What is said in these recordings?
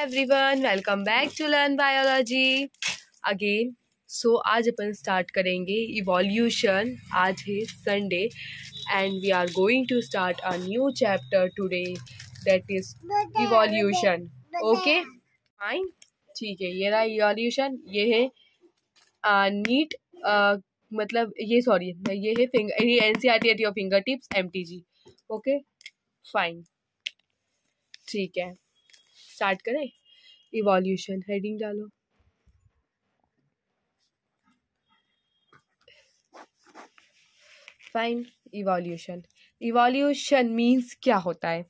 Everyone welcome back to learn biology again so आज अपन start करेंगे इवोल्यूशन आज है Sunday and we are going to start a new chapter today that is evolution okay fine ठीक है ये रहा इवोल्यूशन ये है नीट uh, मतलब ये सॉरी ये है फिंगर ये N C R T T your finger tips M T G okay fine ठीक है स्टार्ट करें इवोल्यूशन हेडिंग डालो फाइन इवोल्यूशन इवोल्यूशन मींस क्या होता है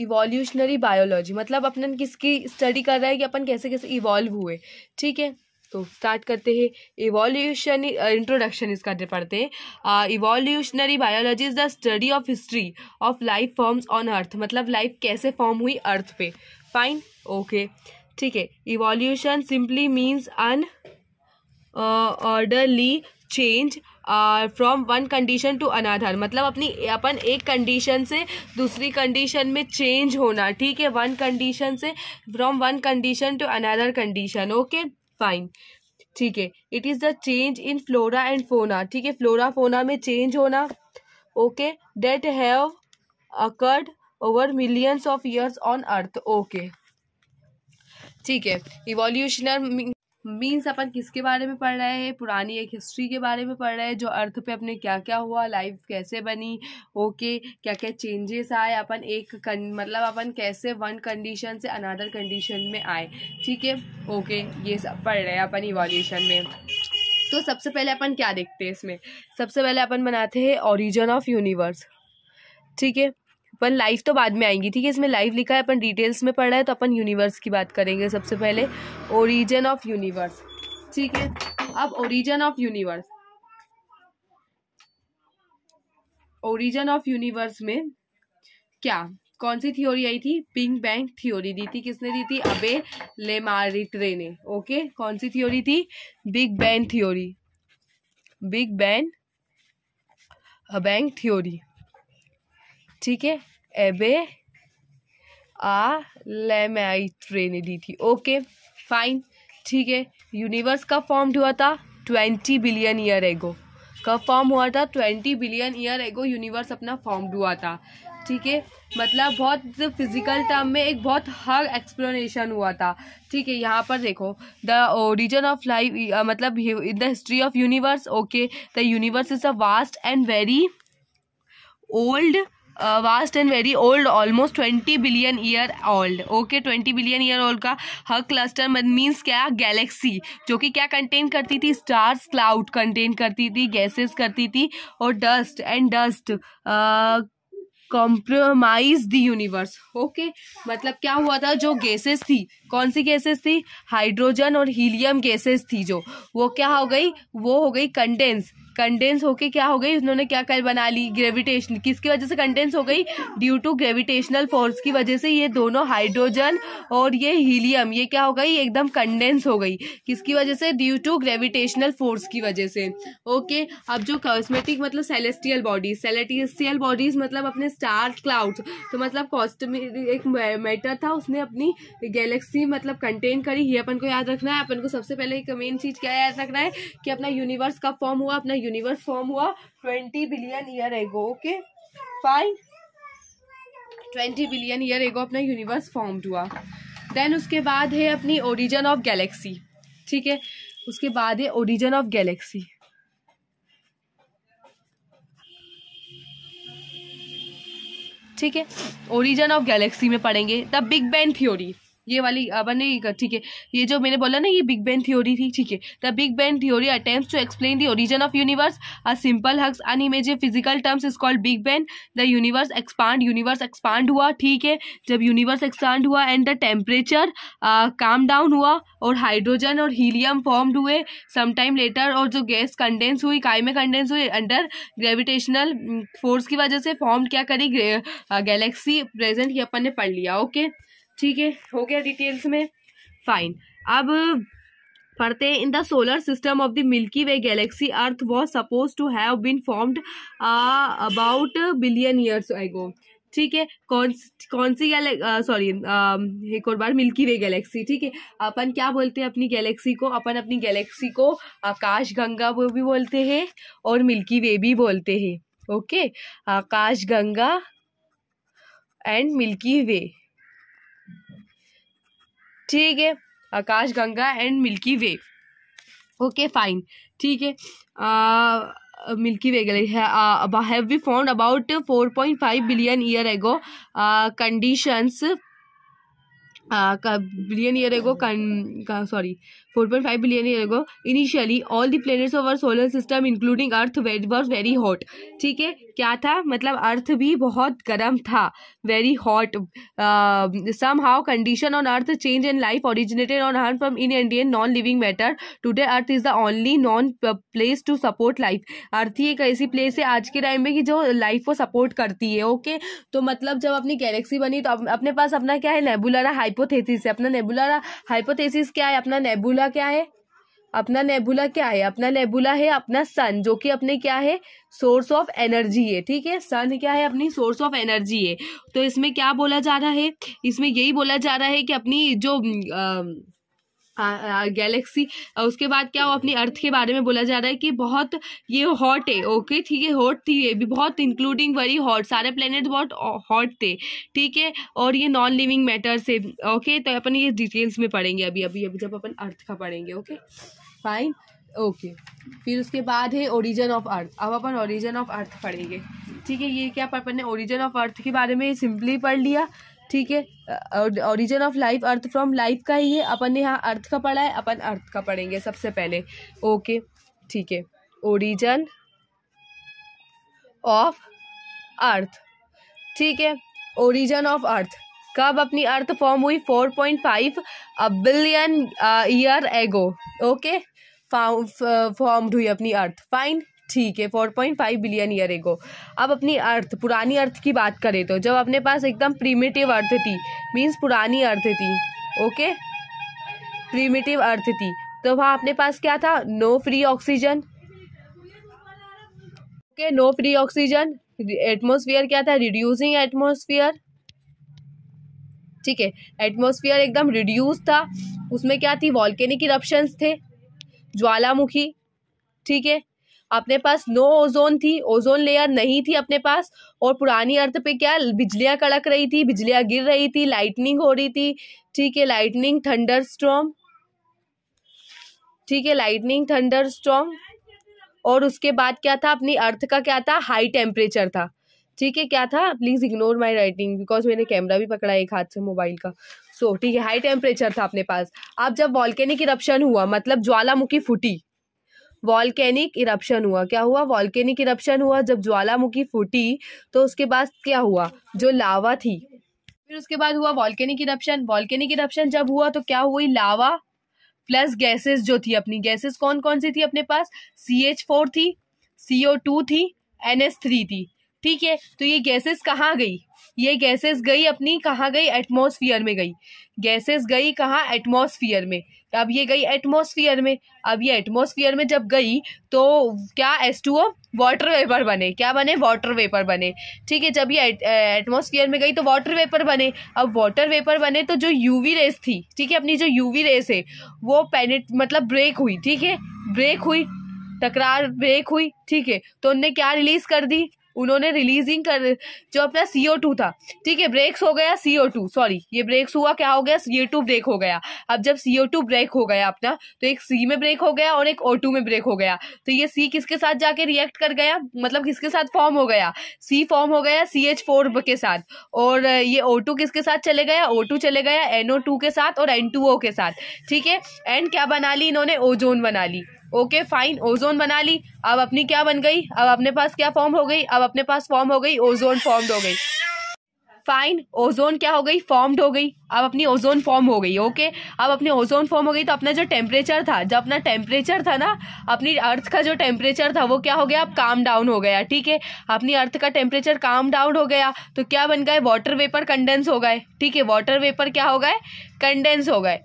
इवोल्यूशनरी बायोलॉजी मतलब अपन किसकी स्टडी कर रहा है कि अपन कैसे कैसे इवॉल्व हुए ठीक है तो स्टार्ट करते हैं इवोल्यूशन इंट्रोडक्शन इसका पढ़ते हैं evolutionary biology is the study of history of life forms on earth मतलब लाइफ कैसे फॉर्म हुई अर्थ पे फाइन ओके ठीक है evolution simply means an orderly change from one condition to another मतलब अपनी अपन एक कंडीशन से दूसरी कंडीशन में चेंज होना ठीक है वन कंडीशन से from one condition to another condition okay fine ठीक है it is the change in flora and fauna ठीक है फ्लोरा फोना में चेंज होना okay that have occurred over millions of years on earth okay ठीक है इवोल्यूशनर means अपन किसके बारे में पढ़ रहे हैं पुरानी एक हिस्ट्री के बारे में पढ़ रहे हैं जो अर्थ पे अपने क्या क्या हुआ लाइफ कैसे बनी ओके क्या क्या चेंजेस आए अपन एक कन, मतलब अपन कैसे वन कंडीशन से अनदर कंडीशन में आए ठीक है ओके ये सब पढ़ रहे हैं अपन इवोल्यूशन में तो सबसे पहले अपन क्या देखते हैं इसमें सबसे पहले अपन बनाते हैं ओरिजन ऑफ यूनिवर्स ठीक है પણ લાઈફ તો બાદ મે આયંગી ઠીક હે ઇસમે લાઈફ લખાયે આપન ડિટેલ્સ મે પડ રહે તો આપન યુનિવર્સ કી વાત કરેંગે સબસે પહેલે ઓરિજન ઓફ યુનિવર્સ ઠીક હે આબ origin of universe origin of universe મે ક્યા કонસી થિયરી આઈ થી બિંગ બેંગ થિયરી દી થી કિસને દી થી અબે લેમારી ટ્રેને ઓકે કонસી થિયરી થી big bang theory big bang bang theory ઠીક હે एबे आ ले ट्रे ने दी थी ओके फाइन ठीक है यूनिवर्स कब फॉर्म हुआ था ट्वेंटी बिलियन ईयर एगो कब फॉर्म हुआ था twenty billion year ago universe अपना फॉर्म हुआ था ठीक है मतलब बहुत फिजिकल टर्म में एक बहुत हर एक्सप्लेनेशन हुआ था ठीक है यहाँ पर देखो द ओरिजन ऑफ लाइफ मतलब in the history of universe okay the universe is a vast and very old vast and very old almost twenty billion year old okay twenty billion year old का हर cluster means क्या galaxy जो कि क्या contain करती थी stars cloud contain करती थी गैसेस करती थी और dust and dust compromise the universe okay मतलब क्या हुआ था जो गैसेस थी कौन सी गैसेस थी हाइड्रोजन और हीलियम गैसेस थी जो वो क्या हो गई वो हो गई कंडेंस कंडेंस होके क्या हो गई उन्होंने क्या कल बना ली ग्रेविटेशन किसकी वजह से कंडेंस हो गई ड्यू टू ग्रेविटेशनल फोर्स की वजह से ये दोनों हाइड्रोजन और ये हीलियम ये क्या हो गई एकदम कंडेंस हो गई किसकी वजह से ड्यू टू ग्रेविटेशनल फोर्स की वजह से ओके अब जो कॉस्मेटिक मतलब सेलेस्टियल बॉडीज सेलेटियल बॉडीज मतलब अपने स्टार क्लाउड्स तो मतलब कॉस्टमिक एक मैटर था उसने अपनी गैलेक्सी मतलब कंटेन करी ये अपन को याद रखना है अपन को सबसे पहले एक मेन चीज़ क्या याद रखना है कि अपना यूनिवर्स कब फॉर्म हुआ अपना यूनिवर्स फॉर्म हुआ twenty billion year ago okay fine twenty billion year ago अपना यूनिवर्स फॉर्म्ड हुआ देन उसके बाद है अपनी ओरिजन ऑफ गैलेक्सी ठीक है उसके बाद है ओरिजन ऑफ गैलेक्सी ठीक है ओरिजन ऑफ गैलेक्सी में पढ़ेंगे द बिग बैंग थ्योरी ये वाली बनेगी ठीक है ये जो मैंने बोला ना ये बिग बैन थ्योरी थी ठीक है the big bang theory attempt to explain the origin of universe a simple huge an image physical terms is called big bang the universe expand universe expand हुआ ठीक है जब यूनिवर्स एक्सपांड हुआ and the temperature came down हुआ और hydrogen और helium formed हुए sometime later और जो गैस कंडेंस हुई काय में कंडेंस हुई अंडर ग्रेविटेशनल फोर्स की वजह से फॉर्म क्या करी गैलेक्सी प्रेजेंट ये अपन ने पढ़ लिया ओके okay? ठीक है हो गया डिटेल्स में फाइन अब पढ़ते हैं in the solar system of the milky way galaxy earth was suppose to have been formed about billion years ago ठीक है कौन कौन सी गैले सॉरी uh, um, एक और बार मिल्की वे गैलेक्सी ठीक है अपन क्या बोलते हैं अपनी गैलेक्सी को अपन अपनी गैलेक्सी को आकाश गंगा वो भी बोलते हैं और मिल्की वे भी बोलते हैं okay Akash Ganga and milky way ठीक है Akash Ganga and milky way okay fine ठीक है milky way galaxy have we found about four point five billion year ago conditions billion sorry four point five 4.5 year ago initially all the planets of of solar system including earth wet was very hot ठीक है क्या था मतलब अर्थ भी बहुत गर्म था very hot somehow condition on earth change in life originated on earth from in Indian non living matter today earth is the only known place to support life earth ही एक ऐसी प्लेस है आज के time में कि जो life को सपोर्ट करती है ओके okay? तो मतलब जब अपनी गैलेक्सी बनी तो अपने पास अपना क्या है नेबुलरा हाइप हाइपोथेसिस है अपना नेबुला हाइपोथेसिस क्या है अपना नेबुला क्या है अपना नेबुला क्या है अपना नेबुला है अपना सन जो कि अपने क्या है सोर्स ऑफ एनर्जी है ठीक है सन क्या है अपनी सोर्स ऑफ एनर्जी है तो इसमें क्या बोला जा रहा है इसमें यही बोला जा रहा है कि अपनी जो आ, गैलेक्सी उसके बाद क्या वो अपनी अर्थ के बारे में बोला जा रहा है कि बहुत ये हॉट है ओके ठीक है हॉट थी ये भी बहुत इंक्लूडिंग वेरी हॉट सारे प्लेनेट बहुत हॉट थे ठीक है और ये नॉन लिविंग मैटर्स है ओके तो अपन ये डिटेल्स में पढ़ेंगे अभी अभी अभी जब अपन अर्थ का पढ़ेंगे ओके फाइन ओके फिर उसके बाद है ओरिजन ऑफ अर्थ अब अपन ओरिजन ऑफ अर्थ पढ़ेंगे ठीक है ये क्या अपन ने ओरिजन ऑफ अर्थ के बारे में सिंपली पढ़ लिया ठीक है origin of life earth from life का ही है अपन ने यहाँ अर्थ का पढ़ा है अपन अर्थ का पढ़ेंगे सबसे पहले ओके ठीक है ओरिजन ऑफ अर्थ ठीक है ओरिजन ऑफ अर्थ कब अपनी अर्थ फॉर्म हुई four point five billion year ago okay formed हुई अपनी अर्थ फाइन ठीक है four point five billion year ago अब अपनी अर्थ पुरानी अर्थ की बात करें तो जब अपने पास एकदम प्रीमेटिव अर्थ थी मीन्स पुरानी अर्थ थी ओके प्रीमेटिव अर्थ थी तो वहाँ अपने पास क्या था no free oxygen okay no free oxygen atmosphere क्या था रिड्यूसिंग एटमोसफियर ठीक है एटमोसफियर एकदम रिड्यूस था उसमें क्या थी वॉल्केनिक इरप्शंस थे ज्वालामुखी ठीक है अपने पास नो ओजोन थी ओजोन लेयर नहीं थी अपने पास और पुरानी अर्थ पे क्या बिजलियाँ कड़क रही थी बिजलियाँ गिर रही थी लाइटनिंग हो रही थी ठीक है लाइटनिंग थंडर स्ट्रॉन्ग ठीक है लाइटनिंग थंडर स्ट्रॉन्ग और उसके बाद क्या था अपनी अर्थ का क्या था हाई टेम्परेचर था ठीक है क्या था please ignore my writing because मैंने कैमरा भी पकड़ा एक हाथ से मोबाइल का सो so, ठीक है हाई टेम्परेचर था अपने पास अब जब वॉल्केनिक इरप्शन हुआ मतलब ज्वालामुखी फूटी वॉल्केनिक इरप्शन हुआ क्या हुआ वॉल्केनिक इरप्शन हुआ जब ज्वालामुखी फूटी तो उसके बाद क्या हुआ जो लावा थी फिर उसके बाद हुआ वॉल्केनिक इरप्शन वॉल्केनिक इरप्शन जब हुआ तो क्या हुई लावा प्लस गैसेस जो थी अपनी गैसेस कौन कौन सी थी अपने पास सी एच फोर थी सी ओ टू थी एन एस थ्री थी ठीक है तो ये गैसेस कहाँ गई ये गैसेस गई अपनी कहाँ गई एटमोसफियर में गई गैसेस गई कहाँ एटमोसफियर में अब ये गई एटमोसफियर में अब ये एटमोसफियर में जब गई तो क्या S two O water vapour बने क्या बने वाटर वेपर बने ठीक है जब ये एटमोसफियर में गई तो वाटर वेपर बने अब वाटर वेपर बने तो जो यूवी रेस थी ठीक है अपनी जो यूवी रेस है वो पैनेट मतलब ब्रेक हुई ठीक है ब्रेक हुई तकरार ब्रेक हुई ठीक है तो उनने क्या रिलीज कर दी उन्होंने रिलीजिंग कर जो अपना सी ओ टू था ठीक है ब्रेक्स हो गया सी ओ टू सॉरी ये ब्रेक्स हुआ क्या हो गया सी ओ टू ब्रेक हो गया अब जब सी ओ टू ब्रेक हो गया अपना तो एक सी में ब्रेक हो गया और एक ओ टू में ब्रेक हो गया तो ये सी किसके साथ जाके रिएक्ट कर गया मतलब किसके साथ फॉर्म हो गया सी फॉर्म हो गया सी एच फोर के साथ और ये ओ टू किसके साथ चले गया ओ टू चले गया एन ओ टू के साथ और एन टू ओ के साथ ठीक है एंड क्या बना ली इन्होंने ओजोन बना ली ओके फाइन ओजोन बना ली अब अपनी क्या बन गई अब अपने पास क्या फॉर्म हो गई अब अपने पास फॉर्म हो गई ओजोन फॉर्म्ड हो गई फाइन ओजोन क्या हो गई फॉर्म्ड हो गई अब अपनी ओजोन फॉर्म हो गई ओके अब अपनी ओजोन फॉर्म हो गई तो अपना जो टेम्परेचर था जब अपना टेम्परेचर था ना अपनी अर्थ का जो टेम्परेचर था वो क्या हो गया अब काम डाउन हो गया ठीक है अपनी अर्थ का टेम्परेचर काम डाउन हो गया तो क्या बन गए वाटर वेपर कंडेंस हो गए ठीक है वाटर वेपर क्या हो गए कंडेंस हो गए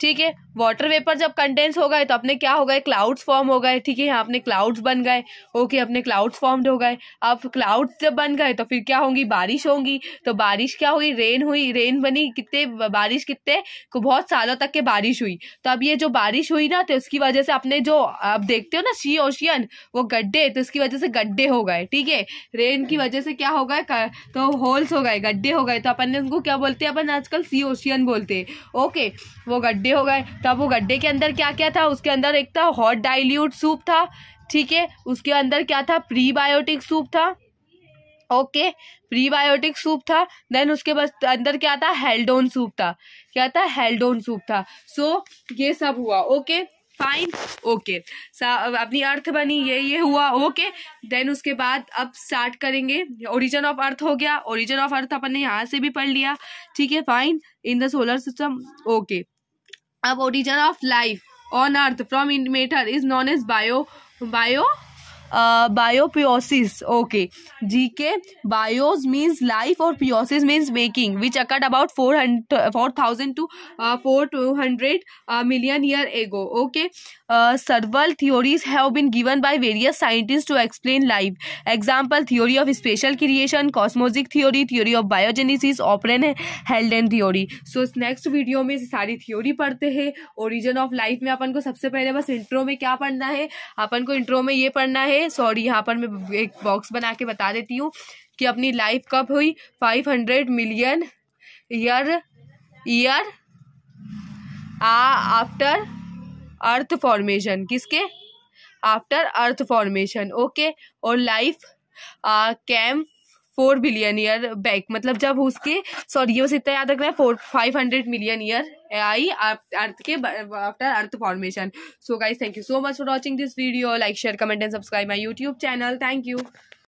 ठीक है वाटर वेपर जब कंडेंस हो गए तो अपने क्या हो गए क्लाउड्स फॉर्म हो गए ठीक है यहाँ अपने क्लाउड्स बन गए ओके अपने क्लाउड्स फॉर्म्ड हो गए अब क्लाउड्स जब बन गए तो फिर क्या होंगी बारिश होंगी तो बारिश क्या हुई रेन हुई रेन बनी कितने बारिश कितने को बहुत सालों तक के बारिश हुई तो अब ये जो बारिश हुई ना तो उसकी वजह से अपने जो आप देखते हो ना सी ओशियन वो गड्ढे तो उसकी वजह से गड्ढे हो गए ठीक है रेन की वजह से क्या हो गए तो होल्स हो गए गड्ढे हो गए तो अपन ने उनको क्या बोलते हैं अपन आजकल सी ओशियन बोलते हैं ओके वो गड्ढे गड्ढे हो गए तब वो गड्ढे के अंदर क्या क्या था उसके अंदर एक था हॉट डाइल्यूट सूप था ठीक है उसके अंदर क्या था प्रीबायोटिक सूप था ओके प्रीबायोटिक सूप था देन उसके बस अंदर क्या था हेल्डोन सूप था क्या था हेल्डोन सूप था सो so, ये सब हुआ ओके फाइन ओके अपनी अर्थ बनी ये ये हुआ ओके okay. देन उसके बाद अब स्टार्ट करेंगे ओरिजिन ऑफ अर्थ हो गया ओरिजिन ऑफ अर्थ अपन ने यहाँ से भी पढ़ लिया ठीक है fine in the solar system okay अब origin of life on earth from matter is known as bio bio biopoiesis okay जी के बायोज मीन्स लाइफ और poiesis means making which occurred about four hundred four thousand to four to hundred million year ago okay several theories have been given by various scientist to explain life example theory of special creation cosmozoic theory theory of बायोजेनिसिस operon Haldane theory so next video में सारी theory पढ़ते हैं origin of life में अपन को सबसे पहले बस intro में क्या पढ़ना है अपन को इंट्रो में ये पढ़ना है सॉरी यहाँ पर मैं एक बॉक्स बना के बता देती हूँ कि अपनी लाइफ कब हुई five hundred million year year after earth formation किसके आफ्टर अर्थ फॉर्मेशन ओके और life came four billion year back मतलब जब उसके सॉरी ये बस इतना याद रखना है four five hundred million year ago earth के after earth formation so guys thank you so much for watching this video like share comment and subscribe my YouTube channel thank you